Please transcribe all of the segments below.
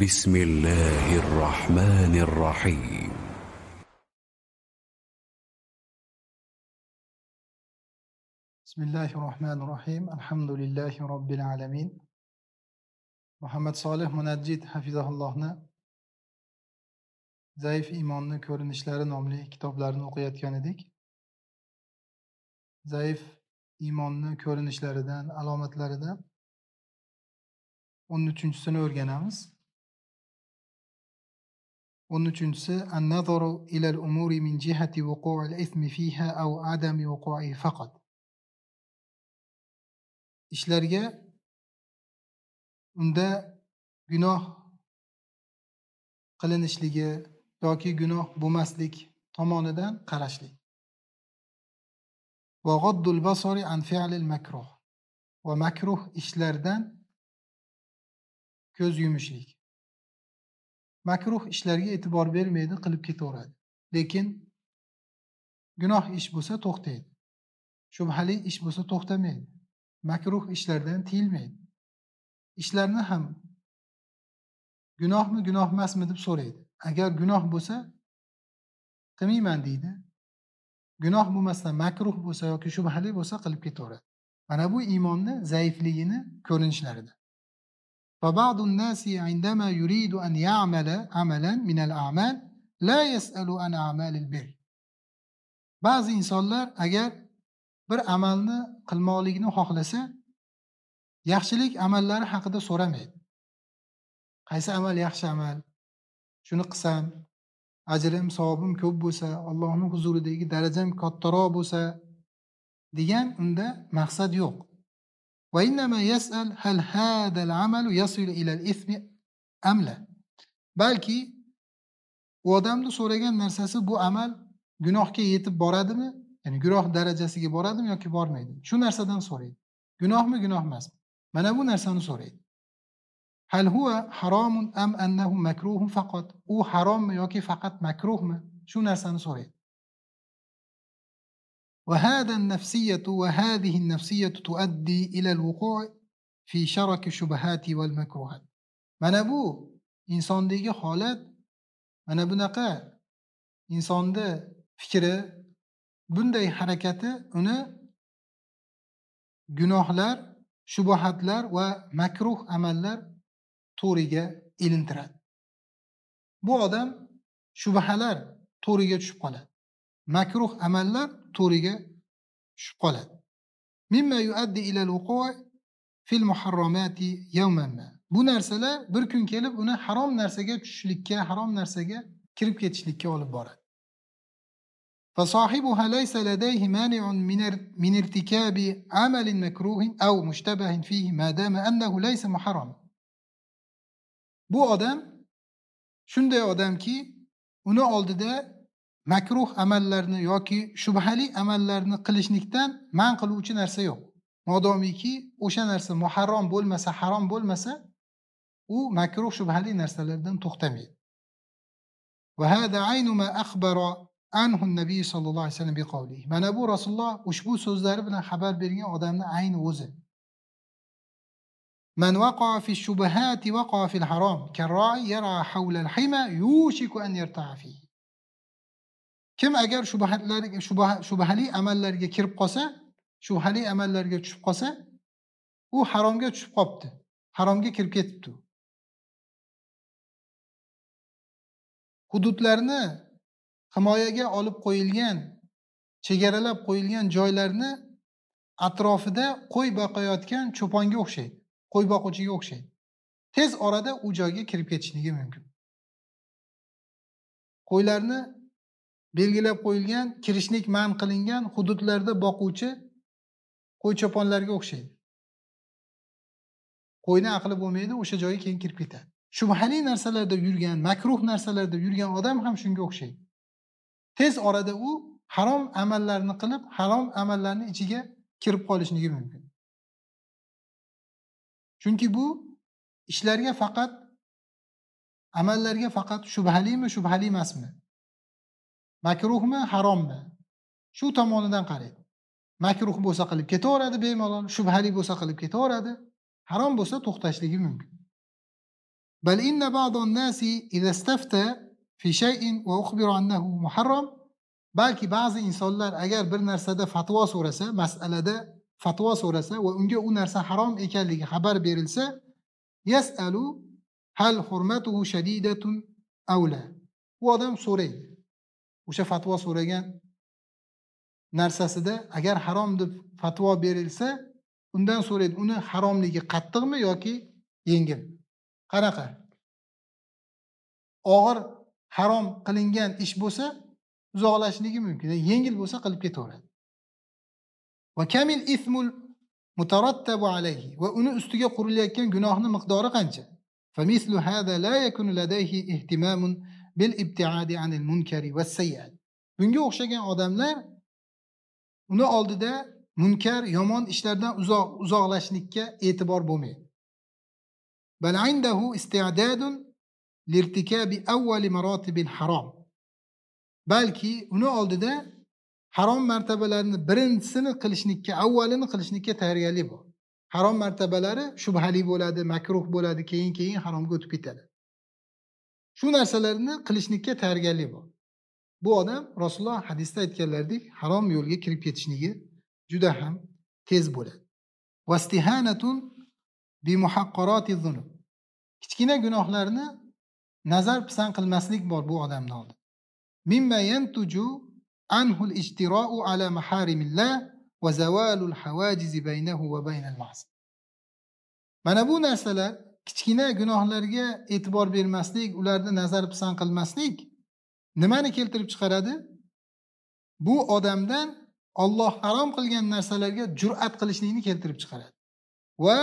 بسم الله الرحمن الرحيم بسم الله الرحمن الرحيم الحمد لله رب العالمين muhammad solih munajjid hafizahullohni zaif iymonni ko'rinishlari nomli kitoblarini o'qiyotgan edik zaif iymonni ko'rinishlaridan alomatlaridan o'n uchinchisini o'rganamiz o'n uchinchisi annazoru ilal umuri min jihati vuqu'il ismi fiha aw adami vuqui faqat ishlarga unda gunoh qilinishligi yoki gunoh bo'lmaslik tomonidan qarashlik va g'oddul basori an fi'lil makruh va makruh ishlardan ko'z yumishlik makruh ishlarga e'tibor bermaydi qilib ketaveradi lekin gunoh ish bo'lsa to'xtaydi shubhali ish bo'lsa to'xtamaydi makruh ishlardan tiyilmaydi ishlarni ham gunohmi gunoh emasmi deb so'raydi agar gunoh bo'lsa qilmayman deydi gunoh bo'lmasdan makruh bo'lsa yoki shubhali bo'lsa qilib ketaveradi mana bu iymonni zaifligini ko'rinishlaridan فبعض الناس عندما يريد أن يعمل عملا من الأعمال لا يسأل عن أعمال البر بعض insonlar agar bir amalni qilmoqligini xohlasa yaxshilik amallari haqida so'ramaydi qaysi amal yaxshi amal shuni qilsam ajrim savobim ko'p bo'lsa allohni huzuridagi darajam kattaroq bo'lsa degan unda maqsad yo'q وإنما يسأل هل هذا العمل يصل إلى الإثم أم لا بلكي وادم دو سورجان نرسس بو عمل جنوح كي يتب باردم يعني جنوح درجة سي باردم يا كي بار ميدم شو نرسدن سوريد جناح مي جناح مس من أبو نرسان سوريد هل هو حرام أم أنه مكروه فقط أو حرام يا فقط مكروه شو نرسان سوريد وهذا النفسية وهذه النفسية تؤدي إلى الوقوع في شرك الشبهات والمكروهات mana bu insondagi holat mana bunaqa insonni fikri bunday harakati uni gunohlar shubahatlar va makruh amallar to'riga ilintiradi bu odam shubhalar to'riga tushib qoladi makruh amallar to'riga tushib qoladi mimma yuaddi ilal fil muharromati yawmanma bu narsalar bir kun kelib uni harom narsaga tushishlikka harom narsaga kirib ketishlikka olib boradi va فصاحبها laysa ladayhi mani'un min irtikabi amalin makruhin aw mushtabahin fihi ma dama annahu laysa muharram bu odam shunday odamki uni oldida makruh amallarni yoki shubhali amallarni qilishlikdan man qiluvchi narsa yo'q modomiki o'sha narsa muharrom bo'lmasa harom bo'lmasa u makruh shubhali narsalardan to'xtamaydi وهذا عين ما أخبر عنه النبي صلى الله عليه وسلم بقوله mana bu rasululloh ushbu so'zlari bilan xabar bergan odamni ayni o'zi من وقع في الشبهات وقع في الحرام كالراعي يرعى حول الحمى يوشك أن يرتع فيه kim agar shubhatlarga shubhali amallarga kirib qolsa shubhali amallarga tushib qolsa u haromga tushib qolibdi haromga kirib ketibdi hududlarni himoyaga olib qo'yilgan chegaralab qo'yilgan joylarni atrofida qo'y boqayotgan cho'ponga o'xshaydi qo'y boquvchiga o'xshaydi tez orada u joyga kirib ketishligi mumkin qo'ylarni belgilab qo'yilgan kirishlik man qilingan hududlarda boquvchi qo'y choponlarga o'xshaydi qo'yni aqli bo'lmaydi o'sha joyga keyin kirib ketadi shubhali narsalarda yurgan makruh narsalarda yurgan odam ham shunga o'xshaydi tez orada u harom amallarni qilib harom amallarni ichiga kirib qolishligi mumkin chunki bu ishlarga faqat amallarga faqat shubhalimi shubhali emasmi makruhmi harommi shu tomonidan qaraydi makruh bo'lsa qilib ketaveradi bemalol shubhali bo'lsa qilib ketaveradi harom bo'lsa to'xtashligi mumkin balki ba'zi insonlar agar bir narsada fatvo so'rasa masalada fatvo so'rasa va unga u narsa harom ekanligi xabar berilsa yasalu hal hurmatuhu shadidatun avla u odam so'raydi o'sha fatvo so'ragan narsasida agar harom deb fatvo berilsa undan so'raydi uni haromligi qattiqmi yoki yengil qanaqa og'ir harom qilingan ish bo'lsa uzoqlashligi mumkin yengil bo'lsa qilib ketaveradi va kamil ismul mutarattabu alayhi va uni ustiga qurilayotgan gunohni miqdori qancha فمثل هذا لا يكون لديه اهتمام bil ibtiadi anil munkari va sayyi bunga o'xshagan odamlar uni oldida munkar yomon ishlardan uzoq uzoqlashlikka e'tibor bo'lmaydi Bal indahu isti'dadun لارتكاب أول مراتب harom. balki uni oldida harom martabalarni birinchisini qilishlikka avvalini qilishlikka tayyorgarlik bor harom martabalari shubhali bo'ladi makruh bo'ladi keyin keyin haromga o'tib ketadi shu narsalarni qilishlikka tayyorgarlik bor bu odam rasululloh hadisda aytganlaridek harom yo'lga kirib ketishligi juda ham tez bo'ladi kichkina gunohlarni nazar pisand qilmaslik bor bu odamni oldi ala va hawajiz baynahu va baynal mana bu narsalar kichkina gunohlarga e'tibor bermaslik ularni nazar pisand qilmaslik nimani keltirib chiqaradi bu odamdan olloh harom qilgan narsalarga jur'at qilishlikni keltirib chiqaradi va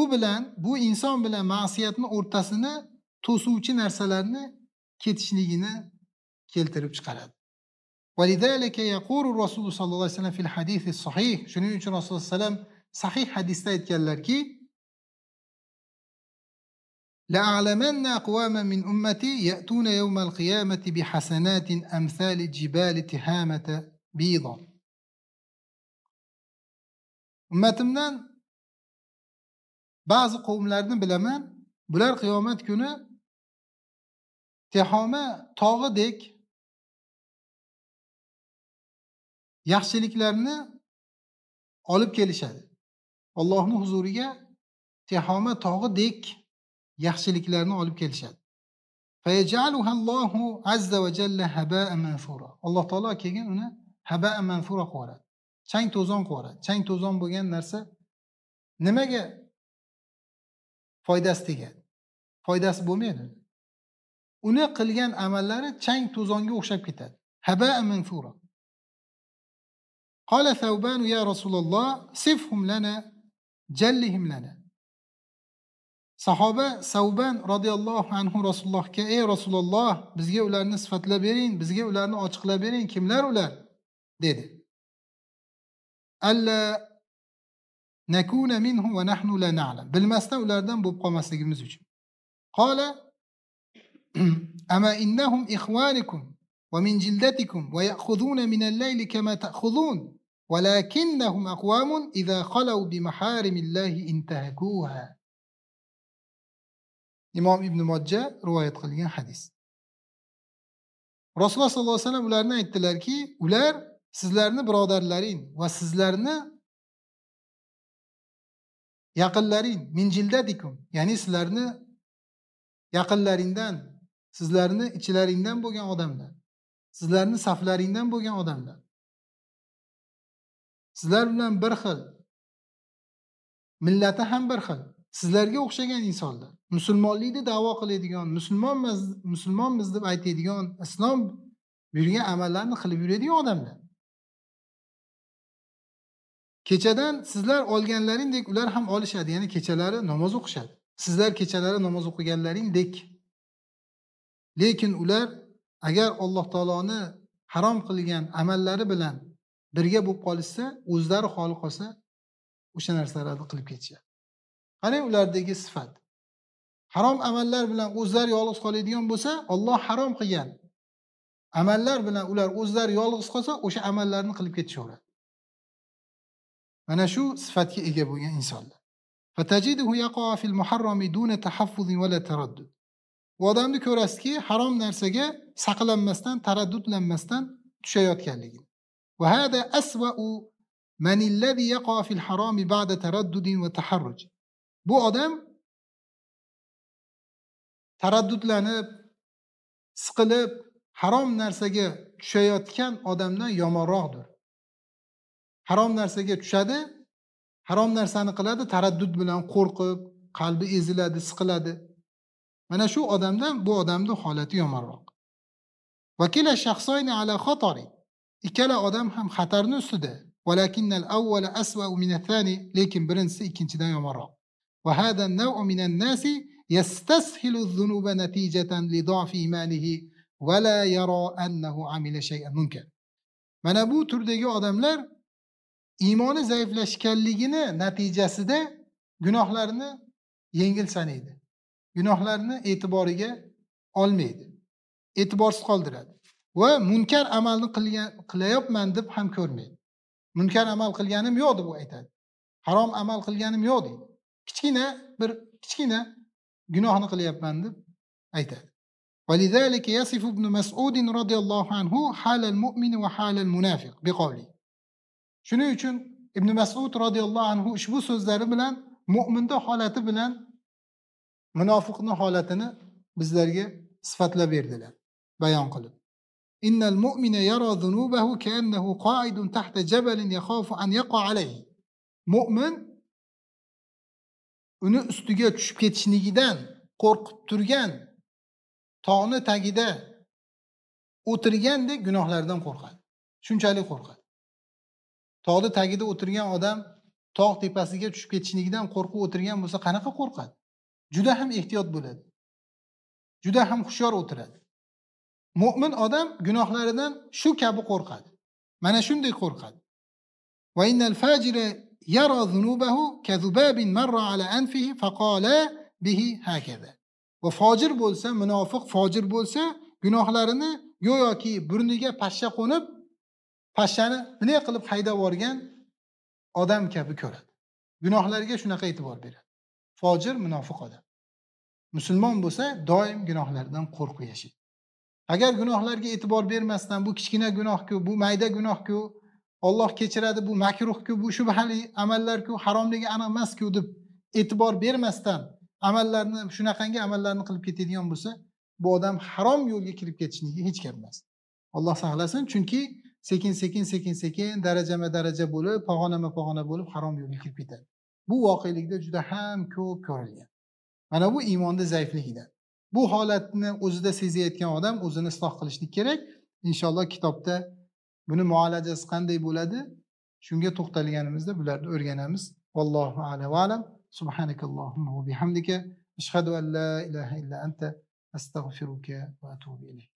u bilan bu inson bilan ma'siyatni o'rtasini to'suvchi narsalarni ketishligini keltirib chiqaradi ولذلك يقول الرسول صلى alayhi vasallam fil في sahih shuning uchun rasululloh alayhi vasallam sahih hadisda aytganlarki لأعلمن أقواما من أمتي يأتون يوم القيامة بحسنات أمثال الجبال تهامة بيضا أمة تمنان بعض قوم لاردن بلمان بلار قيامات كنا تهامة طاغة ديك يحشلك لارنا علب كيلشاد اللهم حضوريا تهامة طاغة ديك yaxshiliklarni olib kelishadi azza va jalla manfura alloh taolo keyin uni haba manfura qilib yuboradi chang to'zon qilib yuboradi chang to'zon bo'lgan narsa nimaga foydasi tegadi foydasi bo'lmaydi uni qilgan amallari chang to'zonga o'xshab ketadi haba manfura qala ثوبان ya rasululloh sifhum lana jallihim lana sahoba savban roziyallohu anhu rasulullohga ey rasululloh bizga ularni sifatlab bering bizga ularni ochiqlab bering kimlar ular dedi alla nakuna minhu va nahnu la na'lam bilmasdan ulardan bo'lib qolmasligimiz uchun qola ama innahum ikhwanukum va min jildatikum va ya'khuduna min al layl kama ta'khudun walakinnahum aqwamun idha خلوا bi الله intahakuha imom ibn mojja rivoyat qilgan hadis rasululloh sollallohu alayhi vasallam ularni aytdilarki ular sizlarni birodarlaring va sizlarni yaqinlaring minjildadikum ya'ni sizlarni yaqinlaringdan sizlarni ichilaringdan bo'lgan odamlar sizlarni saflaringdan bo'lgan odamlar sizlar bilan bir xil millati ham bir xil sizlarga o'xshagan insonlar musulmonlikni da'vo qiladigan musulmonmiz musulmonmiz deb aytadigan islom buyurgan amallarni qilib yuradigan odamlar kechadan sizlar olganlaringdek ular ham olishadi ya'ni kechalari namoz o'qishadi sizlar kechalari namoz o'qiganlaringdek lekin ular agar alloh taoloni harom qilgan amallari bilan birga bo'lib qolishsa o'zlari holi qolsa o'sha narsalarni qilib ketishadi qani ulardagi sifat harom amallar bilan o'zlari yolg'iz qoladigan bo'lsa olloh harom qilgan amallar bilan ular o'zlari yolg'iz qolsa o'sha amallarni qilib ketishaveradi mana shu sifatga ega bo'lgan insonlar u odamni ko'rasizki harom narsaga saqlanmasdan taraddudlanmasdan tushayotganligini وهذا أسوأ من الذي يقع في الحرام بعد تردد وتحرج bu odam taraddudlanib siqilib harom narsaga tushayotgan odamdan yomonroqdir harom narsaga tushadi harom narsani qiladi taraddud bilan qo'rqib qalbi eziladi siqiladi mana shu odamdan bu odamni holati yomonroq vakila shaxsoyni ala khatari. ikkala odam ham xatarni ustida lekin birinchisi ikkinchidan yomonroq وهذا النوع من الناس يستسهل الذنوب نتيجة لضعف إيمانه ولا يرى أنه عمل شيئا منكر mana bu turdagi odamlar iymoni zaiflashganligini natijasida gunohlarni yengil sanaydi gunohlarni e'tiboriga olmaydi e'tiborsiz qoldiradi va munkar amalni qilgan qilayapman deb ham ko'rmaydi munkar amal qilganim yo'q deb u aytadi harom amal qilganim yo'q deydi kichkina bir kichkina gunohni qilyapman deb aytadi ولذلك يصف ابن مسعود رضي الله عنه حال المؤمن وحال المنافق بقوله shuning uchun ibn masud roziyallohu anhu ushbu so'zlari bilan mo'minni holati bilan munofiqni holatini bizlarga sifatlab berdilar bayon qilib إن المؤمن يرى ذنوبه كأنه قاعد تحت جبل يخاف أن يقع عليه مؤمن uni ustiga tushib ketishligidan qo'rqib turgan tog'ni tagida o'tirgandek gunohlardan qo'rqadi shunchalik qo'rqadi tog'ni tagida o'tirgan odam tog' tepasiga tushib ketishligidan qo'rqib o'tirgan bo'lsa qanaqa qo'rqadi juda ham ehtiyot bo'ladi juda ham hushyor o'tiradi mo'min odam gunohlaridan shu kabi qo'rqadi mana shunday qo'rqadi yara يرى ذنوبه كذباب مر على أنفه bihi hakaza va fojir bo'lsa munofiq fojir bo'lsa gunohlarini go'yoki burniga pashsha qo'nib pashshani bunday qilib haydab yuborgan odam kabi ko'radi gunohlarga shunaqa e'tibor beradi fojir munofiq odam musulmon bo'lsa doim gunohlardan qo'rqib yashaydi agar gunohlarga e'tibor bermasdan bu kichkina gunohku bu mayda gunohku olloh kechiradi bu makruhku bu shubhali amallarku haromligi aniq emasku deb e'tibor bermasdan amallarni shunaqangi amallarni qilib ketadigan bo'lsa bu odam harom yo'lga kirib ketishligi hech gap emas alloh saqlasin chunki sekin sekin sekin sekin darajama daraja bo'lib pog'onama pog'ona bo'lib harom yo'lga kirib ketadi bu voqelikda juda ham ko'p ko'rilgan mana bu iymonni zaifligidan bu holatni o'zida sezayotgan odam o'zini isloh qilishlik kerak inshaalloh kitobda buni muolajasi qanday bo'ladi shunga to'xtalganimizda bularni o'rganamiz vallohu ala alam subhanakallohumma bihamdika ashhadu an la ilaha illa anta astag'firuka va atubu ilayk